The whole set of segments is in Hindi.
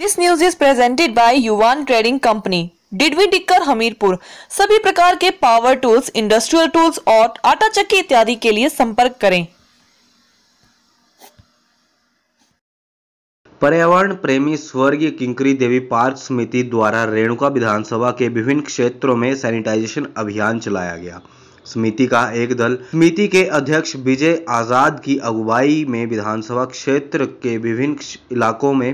this news is presented by Yuvan trading company डिडवी डिक्कर हमीरपुर सभी प्रकार के पावर टूल्स इंडस्ट्रियल टूल्स और आटा चक्की इत्यादि के लिए संपर्क करें पर्यावरण प्रेमी स्वर्गीय किंकरी देवी पार्क समिति द्वारा रेणुका विधानसभा के विभिन्न क्षेत्रों में सैनिटाइजेशन अभियान चलाया गया समिति का एक दल समिति के अध्यक्ष विजय आज़ाद की अगुवाई में विधानसभा क्षेत्र के विभिन्न इलाकों में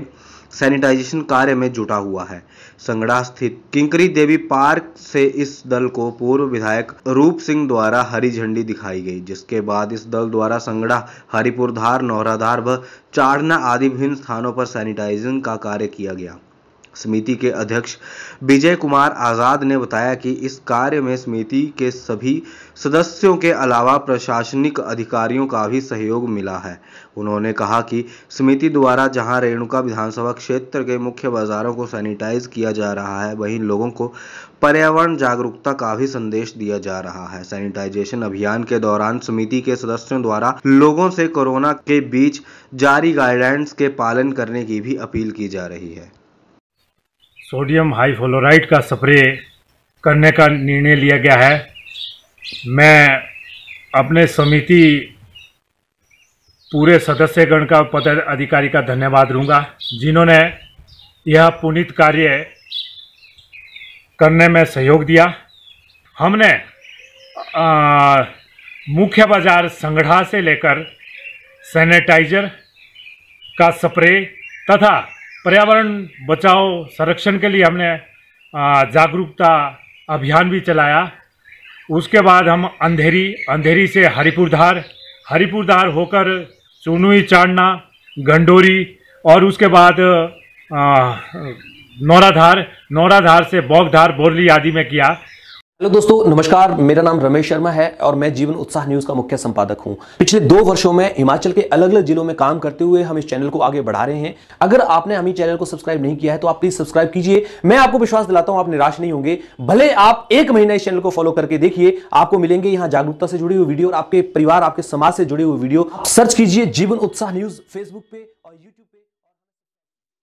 सैनिटाइजेशन कार्य में जुटा हुआ है संगड़ा स्थित किंकरी देवी पार्क से इस दल को पूर्व विधायक रूप सिंह द्वारा हरी झंडी दिखाई गई जिसके बाद इस दल द्वारा संगड़ा हरिपुरधार नौराधार व चारना आदि विभिन्न स्थानों पर सैनिटाइजिंग का कार्य किया गया समिति के अध्यक्ष विजय कुमार आज़ाद ने बताया कि इस कार्य में समिति के सभी सदस्यों के अलावा प्रशासनिक अधिकारियों का भी सहयोग मिला है उन्होंने कहा कि समिति द्वारा जहां रेणुका विधानसभा क्षेत्र के मुख्य बाजारों को सैनिटाइज किया जा रहा है वहीं लोगों को पर्यावरण जागरूकता का भी संदेश दिया जा रहा है सैनिटाइजेशन अभियान के दौरान समिति के सदस्यों द्वारा लोगों से कोरोना के बीच जारी गाइडलाइंस के पालन करने की भी अपील की जा रही है सोडियम हाइफ्लोराइड का स्प्रे करने का निर्णय लिया गया है मैं अपने समिति पूरे सदस्यगण का पद अधिकारी का धन्यवाद दूंगा जिन्होंने यह पुनित कार्य करने में सहयोग दिया हमने आ, मुख्य बाजार संगठा से लेकर सैनिटाइजर का स्प्रे तथा पर्यावरण बचाओ संरक्षण के लिए हमने जागरूकता अभियान भी चलाया उसके बाद हम अंधेरी अंधेरी से हरिपुरधार हरिपुरधार होकर चुनुई चाड़ना गंडोरी और उसके बाद नौराधार नौराधार से बौगधार बोरली आदि में किया हेलो दोस्तों नमस्कार मेरा नाम रमेश शर्मा है और मैं जीवन उत्साह न्यूज का मुख्य संपादक हूं पिछले दो वर्षों में हिमाचल के अलग अलग जिलों में काम करते हुए हम इस चैनल को आगे बढ़ा रहे हैं अगर आपने हमें चैनल को सब्सक्राइब नहीं किया है तो आप प्लीज सब्सक्राइब कीजिए मैं आपको विश्वास दिलाता हूं आप निराश नहीं होंगे भले आप एक महीना इस चैनल को फॉलो करके देखिए आपको मिलेंगे यहाँ जागरूकता से जुड़ी हुई वीडियो और आपके परिवार आपके समाज से जुड़ी हुई वीडियो सर्च कीजिए जीवन उत्साह न्यूज फेसबुक पे और यूट्यूब पे